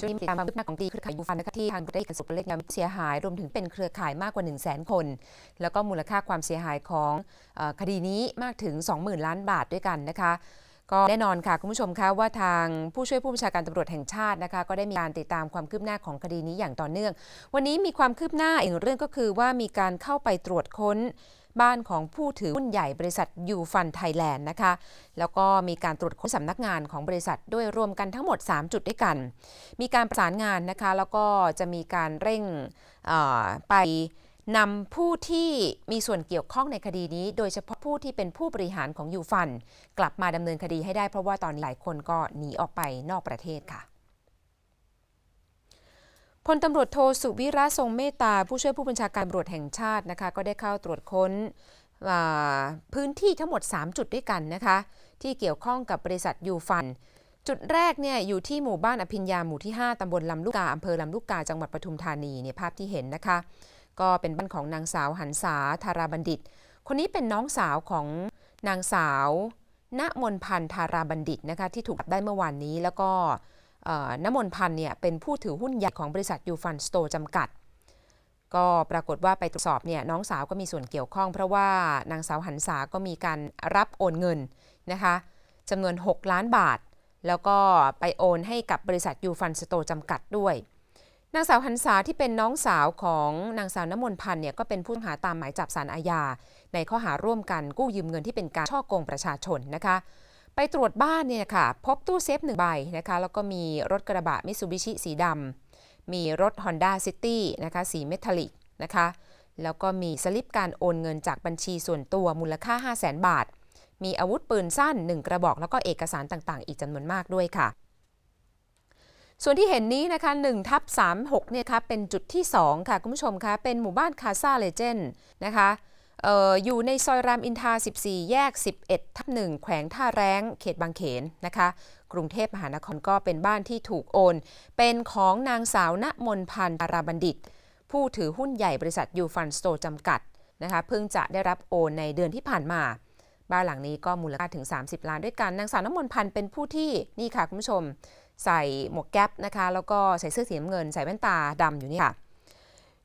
ช่วยติดตามความคืบหน้าของดีเครือข่ายบูฟันนะคะที่ทางได้กระสุนเล็กน้ำเสียหายรวมถึงเป็นเครือข่ายมากกว่า1 0 0 0 0แสนคน แล้วก็มูลค่าความเสียหายของคดีนี้มากถึง 20,000ล้านบาทด้วยกันนะคะ ก็แน่นอนค่ะคุณผู้ชมคะว่าทางผู้ช่วยผู้บัญชาการตำรวจแห่งชาตินะคะก็ได้มีการติดตามความคืบหน้าของคดีนี้อย่างต่อเนื่อง วันนี้มีความคืบหน้าอีกเรื่องก็คือว่ามีการเข้าไปตรวจค้นบ้านของผู้ถือหุ้นใหญ่บริษัทยูฟันไทยแลนด์นะคะ แล้วก็มีการตรวจค้นสำนักงานของบริษัทด้วยรวมกันทั้งหมด 3 จุดด้วยกัน มีการประสานงานนะคะ แล้วก็จะมีการเร่งไปนำผู้ที่มีส่วนเกี่ยวข้องในคดีนี้ โดยเฉพาะผู้ที่เป็นผู้บริหารของยูฟันกลับมาดำเนินคดีให้ได้ เพราะว่าตอนหลายคนก็หนีออกไปนอกประเทศค่ะพลตำรวจโทสุวิระทรงเมตตาผู้ช่วยผู้บัญชาการตำรวจแห่งชาตินะคะ ก็ได้เข้าตรวจค้นพื้นที่ทั้งหมด 3 จุดด้วยกันนะคะ ที่เกี่ยวข้องกับบริษัทยูฟัน จุดแรกเนี่ยอยู่ที่หมู่บ้านอภิญญาหมู่ที่ 5ตำบลลำลูกกาอำเภอลำลูกกาจังหวัดปทุมธานีเนี่ยภาพที่เห็นนะคะ ก็เป็นบ้านของนางสาวหันษาธาราบัณฑิต คนนี้เป็นน้องสาวของนางสาว ณมนพันธาราบัณฑิตนะคะ ที่ถูกจับได้เมื่อวานนี้แล้วก็น้ำมนพันธ์เนี่ยเป็นผู้ถือหุ้นใหญ่ของบริษัทยูฟันสโตจำกัด ก็ปรากฏว่าไปตรวจสอบเนี่ยน้องสาวก็มีส่วนเกี่ยวข้อง เพราะว่านางสาวหันษาก็มีการรับโอนเงินนะคะจำนวน6 ล้านบาท แล้วก็ไปโอนให้กับบริษัทยูฟันสโตจำกัดด้วย นางสาวหันษาที่เป็นน้องสาวของนางสาวน้ำมนพันธ์เนี่ยก็เป็นผู้ต้องหาตามหมายจับสารอาญา ในข้อหาร่วมกันกู้ยืมเงินที่เป็นการช่อกงประชาชนนะคะไปตรวจบ้านเนี่ยค่ะ พบตู้เซฟหนึ่งใบนะคะแล้วก็มีรถกระบะมิซูบิชิสีดำมีรถ Honda City นะคะสีเมทัลลิกนะคะแล้วก็มีสลิปการโอนเงินจากบัญชีส่วนตัวมูลค่า 5 0 0 0 0นบาท มีอาวุธปืนสั้น 1 กระบอก แล้วก็เอกสารต่างๆ อีกจำนวนมากด้วยค่ะ ส่วนที่เห็นนี้นะคะ1ทับ36เนี่ยคะเป็นจุดที่ 2 ค่ะคุณผู้ชมคะเป็นหมู่บ้านคาซาเลเจนนะคะอออยู่ในซอยรามอินทา 14 แยก 11 ทับ 1 แขวงท่าแร้ง เขตบางเขนนะคะ กรุงเทพมหานครก็เป็นบ้านที่ถูกโอน เป็นของนางสาวณมนพันธ์อาราบัณฑิต ผู้ถือหุ้นใหญ่บริษัทยูฟันสโตจำกัดนะคะเพิ่งจะได้รับโอนในเดือนที่ผ่านมา บ้านหลังนี้ก็มูลค่าถึง 30 ล้านด้วยกัน นางสาวน้ำมนพันธ์เป็นผู้ที่นี่ค่ะคุณผู้ชมใส่หมวกแก๊ปนะคะแล้วก็ใส่เสื้อสีน้ำเงินใส่แว่นตาดำอยู่นี่ค่ะ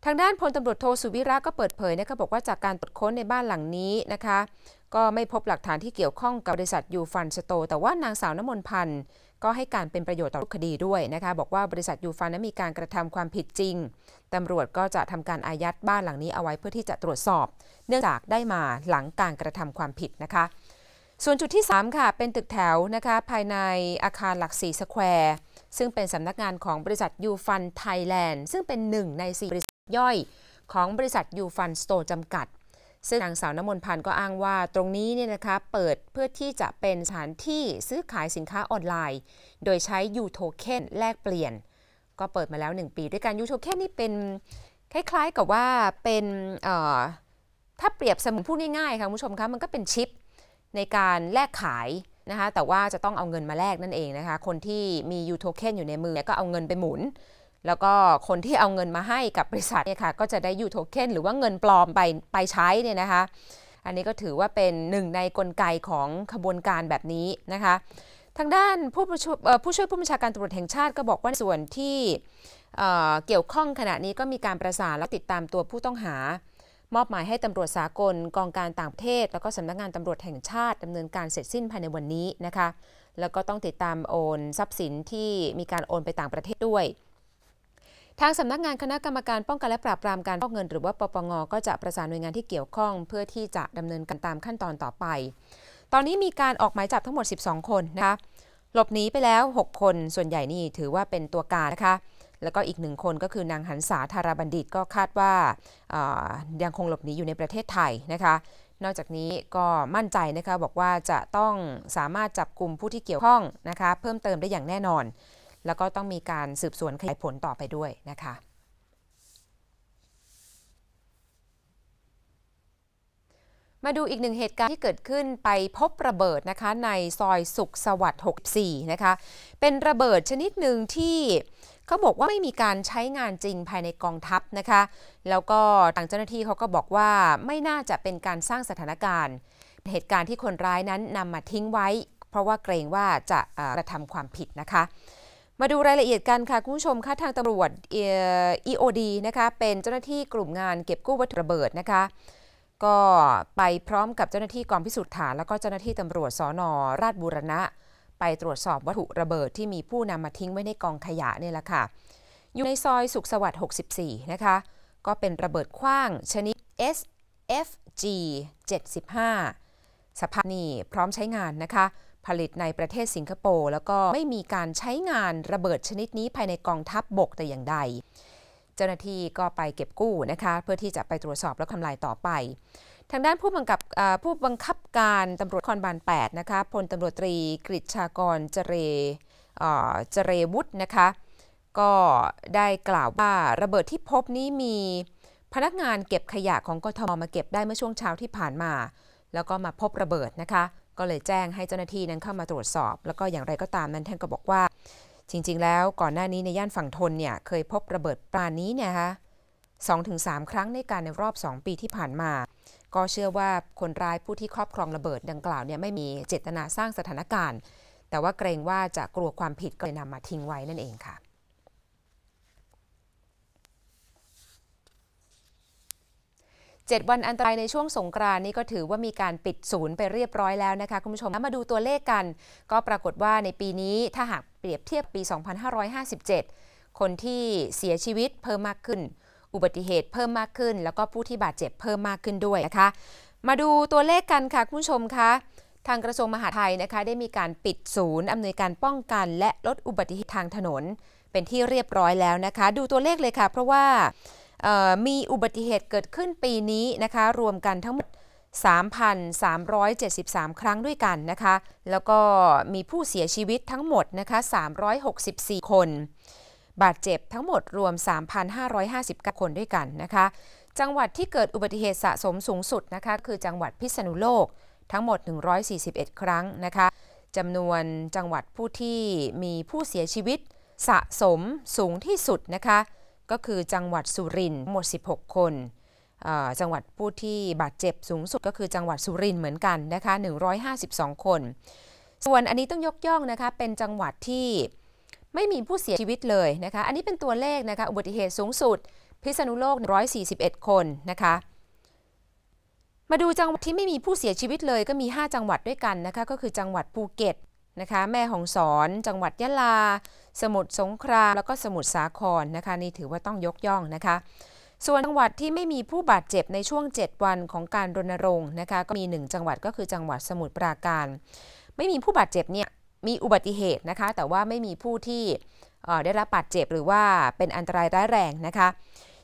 ทางด้านพลตำรวจโทสุวิระก็เปิดเผยนะคะบอกว่าจากการตรวจค้นในบ้านหลังนี้นะคะก็ไม่พบหลักฐานที่เกี่ยวข้องกับบริษัทยูฟันสโต แต่ว่านางสาวนมนพันธ์ก็ให้การเป็นประโยชน์ต่อรูปคดีด้วยนะคะบอกว่าบริษัทยูฟันนั้นมีการกระทำความผิดจริง ตำรวจก็จะทำการอายัดบ้านหลังนี้เอาไว้เพื่อที่จะตรวจสอบเนื่องจากได้มาหลังการกระทำความผิดนะคะ ส่วนจุดที่3ค่ะเป็นตึกแถวนะคะภายในอาคารหลักสี่สแควร์ซึ่งเป็นสำนักงานของบริษัทยูฟันไทยแลนด์ซึ่งเป็นหนึ่งในสบริษย่อยของบริษัทยูฟันสโตร์จำกัด ซึ่งนางสาวน้ำมนพันธ์ก็อ้างว่า ตรงนี้เนี่ยนะคะเปิดเพื่อที่จะเป็นสถานที่ซื้อขายสินค้าออนไลน์ โดยใช้ยูโทเค็นแลกเปลี่ยน ก็เปิดมาแล้ว1ปี ด้วยกันยูโทเค็นนี่เป็นคล้ายๆกับว่าเป็นถ้าเปรียบสมมตนพูดง่ายๆค่ะคุณผู้ชมคะมันก็เป็นชิปในการแลกขายนะคะแต่ว่าจะต้องเอาเงินมาแลกนั่นเองนะคะคนที่มียูโทเค็นอยู่ในมือก็เอาเงินไปหมุนแล้วก็คนที่เอาเงินมาให้กับบริษัทเนี่ยค่ะก็จะได้ยูโทเค็นหรือว่าเงินปลอมไปไปใช้เนี่ยนะคะอันนี้ก็ถือว่าเป็นหนึ่งในนกลไกของขบวนการแบบนี้นะคะ ทางด้านผู้ผู้ช่วยผู้บัญชาการตำรวจแห่งชาติก็บอกว่าส่วนที่เกี่ยวข้องขณะนี้ก็มีการประสานและติดตามตัวผู้ต้องหามอบหมายให้ตำรวจสากลกองการต่างประเทศ แล้วก็สำนักงานตำรวจแห่งชาติดำเนินการเสร็จสิ้นภายในวันนี้นะคะแล้วก็ต้องติดตามโอนทรัพย์สินที่มีการโอนไปต่างประเทศด้วยทางสำนักงานคณะกรรมการป้องกันและปราบปรามการฟอกเงินหรือว่าปปงก็จะประสานหน่วยงานที่เกี่ยวข้องเพื่อที่จะดำเนินการตามขั้นตอนต่อไป ตอนนี้มีการออกหมายจับทั้งหมด 12 คนนะคะ หลบหนีไปแล้ว 6 คน ส่วนใหญ่นี่ถือว่าเป็นตัวการนะคะ แล้วก็อีกหนึ่งคนก็คือนางหันษาธาราบัณฑิตก็คาดว่ายังคงหลบหนีอยู่ในประเทศไทยนะคะ นอกจากนี้ก็มั่นใจนะคะบอกว่าจะต้องสามารถจับกลุ่มผู้ที่เกี่ยวข้องนะคะเพิ่มเติมได้อย่างแน่นอนแล้วก็ต้องมีการสืบสวนขยายผลต่อไปด้วยนะคะ มาดูอีกหนึ่งเหตุการณ์ที่เกิดขึ้นไปพบระเบิดนะคะในซอยสุขสวัสดิ์64นะคะเป็นระเบิดชนิดหนึ่งที่เขาบอกว่าไม่มีการใช้งานจริงภายในกองทัพนะคะ แล้วก็ทางเจ้าหน้าที่เขาก็บอกว่าไม่น่าจะเป็นการสร้างสถานการณ์ เหตุการณ์ที่คนร้ายนั้นนำมาทิ้งไว้เพราะว่าเกรงว่าจะกระทำความผิดนะคะมาดูรายละเอียดกันค่ะคุณผู้ชมค่ะทางตำรวจ EOD นะคะ เป็นเจ้าหน้าที่กลุ่มงานเก็บกู้วัตถุระเบิดนะคะ ก็ไปพร้อมกับเจ้าหน้าที่กองพิสูจน์ฐาน แล้วก็เจ้าหน้าที่ตำรวจสอนอราชบุรณะ ไปตรวจสอบวัตถุระเบิดที่มีผู้นำมาทิ้งไว้ในกองขยะนี่แหละค่ะ อยู่ในซอยสุขสวัสดิ์ 64 นะคะ ก็เป็นระเบิดคว้างชนิด SFG 75 สภาพนี่พร้อมใช้งานนะคะผลิตในประเทศสิงคโปร์แล้วก็ไม่มีการใช้งานระเบิดชนิดนี้ภายในกองทัพบบกแต่อย่างใด เจ้าหน้าที่ก็ไปเก็บกู้นะคะ เพื่อที่จะไปตรวจสอบและทำลายต่อไป ทางด้านผู้บังคับผู้บังคับการตำรวจคอนบาน8นะคะพลตำรวจตรีกฤิชากรเจเรเจเรวุฒินะคะ ก็ได้กล่าวว่าระเบิดที่พบนี้มีพนักงานเก็บขยะของกทมมาเก็บได้เมื่อช่วงเช้าที่ผ่านมา แล้วก็มาพบระเบิดนะคะก็เลยแจ้งให้เจ้าหน้าที่นั้นเข้ามาตรวจสอบ แล้วก็อย่างไรก็ตามนั้นท่านก็บอกว่า จริงๆ แล้วก่อนหน้านี้ในย่านฝั่งทนเนี่ยเคยพบระเบิดปราณนี้เนี่ยฮะสองถึงสามครั้งในการในรอบ 2 ปีที่ผ่านมา ก็เชื่อว่าคนร้ายผู้ที่ครอบครองระเบิดดังกล่าวเนี่ยไม่มีเจตนาสร้างสถานการณ์ แต่ว่าเกรงว่าจะกลัวความผิดก็เลยนำมาทิ้งไว้นั่นเองค่ะ7วันอันตรายในช่วงสงกรานนี้ก็ถือว่ามีการปิดศูนย์ไปเรียบร้อยแล้วนะคะคุณผู้ชมมาดูตัวเลขกัน ก็ปรากฏว่าในปีนี้ถ้าหากเปรียบเทียบปี 2557 คนที่เสียชีวิตเพิ่มมากขึ้น อุบัติเหตุเพิ่มมากขึ้น แล้วก็ผู้ที่บาดเจ็บเพิ่มมากขึ้นด้วยนะคะ มาดูตัวเลขกันค่ะคุณผู้ชมคะ ทางกระทรวงมหาดไทยนะคะ ได้มีการปิดศูนย์อำนวยการป้องกัน และลดอุบัติเหตุทางถนน เป็นที่เรียบร้อยแล้วนะคะ ดูตัวเลขเลยค่ะ เพราะว่ามีอุบัติเหตุเกิดขึ้นปีนี้นะคะ รวมกันทั้งหมด 3,373 ครั้งด้วยกันนะคะ แล้วก็มีผู้เสียชีวิตทั้งหมดนะคะ 364 คน บาดเจ็บทั้งหมด รวม 3,559คนด้วยกันนะคะ จังหวัดที่เกิดอุบัติเหตุสะสมสูงสุดนะคะคือจังหวัดพิษณุโลกทั้งหมด 141 ครั้งนะคะจำนวนจังหวัดผู้ที่มีผู้เสียชีวิต สะสมสูงที่สุดนะคะก็คือจังหวัดสุรินทร์หมด 16 คน จังหวัดผู้ที่บาดเจ็บสูงสุด ก็คือจังหวัดสุรินทร์เหมือนกันนะคะ 152 คน ส่วนอันนี้ต้องยกย่องนะคะเป็นจังหวัดที่ไม่มีผู้เสียชีวิตเลยนะคะ อันนี้เป็นตัวเลขนะคะอุบัติเหตุสูงสุด พิษณุโลก 141 คนนะคะ มาดูจังหวัดที่ไม่มีผู้เสียชีวิตเลยก็มี 5 จังหวัดด้วยกันนะคะก็คือจังหวัดภูเก็ตนะคะแม่ฮ่องสอน จังหวัดยะลาสมุทรสงครามแล้วก็สมุทรสาครนะคะ นี่ถือว่าต้องยกย่องนะคะ ส่วนจังหวัดที่ไม่มีผู้บาดเจ็บในช่วง 7 วันของการรณรงค์นะคะก็มี 1 จังหวัดก็คือจังหวัดสมุทรปราการ ไม่มีผู้บาดเจ็บเนี่ยมีอุบัติเหตุนะคะ แต่ว่าไม่มีผู้ที่ได้รับบาดเจ็บหรือว่าเป็นอันตรายร้ายแรงนะคะ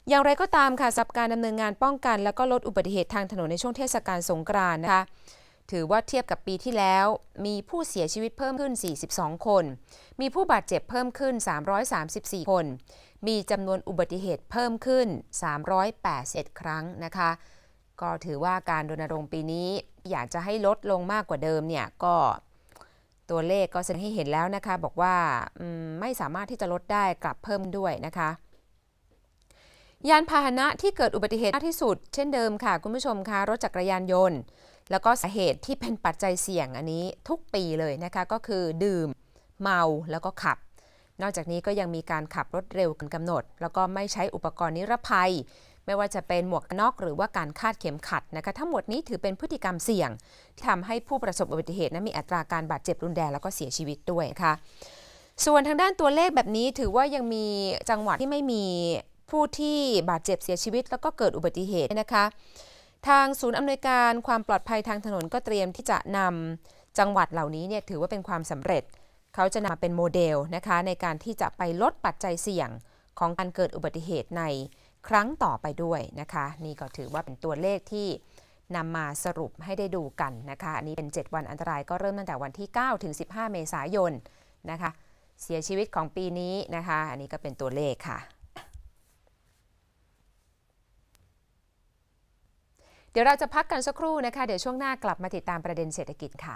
อย่างไรก็ตามค่ะสับการดำเนินงานป้องกันแล้วก็ลดอุบัติเหตุทางถนนในช่วงเทศกาลสงกรานต์นะคะถือว่าเทียบกับปีที่แล้วมีผู้เสียชีวิตเพิ่มขึ้น 42 คน มีผู้บาดเจ็บเพิ่มขึ้น 334 คน มีจำนวนอุบัติเหตุเพิ่มขึ้น 381 ครั้งนะคะ ก็ถือว่าการรณรงค์ปีนี้อยากจะให้ลดลงมากกว่าเดิมเนี่ยก็ตัวเลขก็แสดงให้เห็นแล้วนะคะบอกว่าไม่สามารถที่จะลดได้กลับเพิ่มด้วยนะคะ ยานพาหนะที่เกิดอุบัติเหตุมากที่สุดเช่นเดิมค่ะคุณผู้ชมคะรถจักรยานยนต์แล้วก็สาเหตุที่เป็นปัจจัยเสี่ยงอันนี้ทุกปีเลยนะคะ ก็คือดื่ม เมา แล้วก็ขับ นอกจากนี้ก็ยังมีการขับรถเร็วเกินกำหนด แล้วก็ไม่ใช้อุปกรณ์นิรภัย ไม่ว่าจะเป็นหมวกนอกหรือว่าการคาดเข็มขัดนะคะ ทั้งหมดนี้ถือเป็นพฤติกรรมเสี่ยงที่ทำให้ผู้ประสบอุบัติเหตุนั้นมีอัตราการบาดเจ็บรุนแรงแล้วก็เสียชีวิตด้วยะคะ่ะ ส่วนทางด้านตัวเลขแบบนี้ถือว่ายังมีจังหวัดที่ไม่มีผู้ที่บาดเจ็บเสียชีวิตแล้วก็เกิดอุบัติเหตุนะคะทางศูนย์อำนวยการความปลอดภัยทางถนนก็เตรียมที่จะนำจังหวัดเหล่านี้เนี่ยถือว่าเป็นความสำเร็จ เขาจะนำมาเป็นโมเดลนะคะ ในการที่จะไปลดปัจจัยเสี่ยงของการเกิดอุบัติเหตุในครั้งต่อไปด้วยนะคะ นี่ก็ถือว่าเป็นตัวเลขที่นำมาสรุปให้ได้ดูกันนะคะอันนี้เป็น 7 วันอันตรายก็เริ่มตั้งแต่วันที่ 9 ถึง 15 เมษายนนะคะ เสียชีวิตของปีนี้นะคะ อันนี้ก็เป็นตัวเลขค่ะเดี๋ยวเราจะพักกันสักครู่นะคะ เดี๋ยวช่วงหน้ากลับมาติดตามประเด็นเศรษฐกิจค่ะ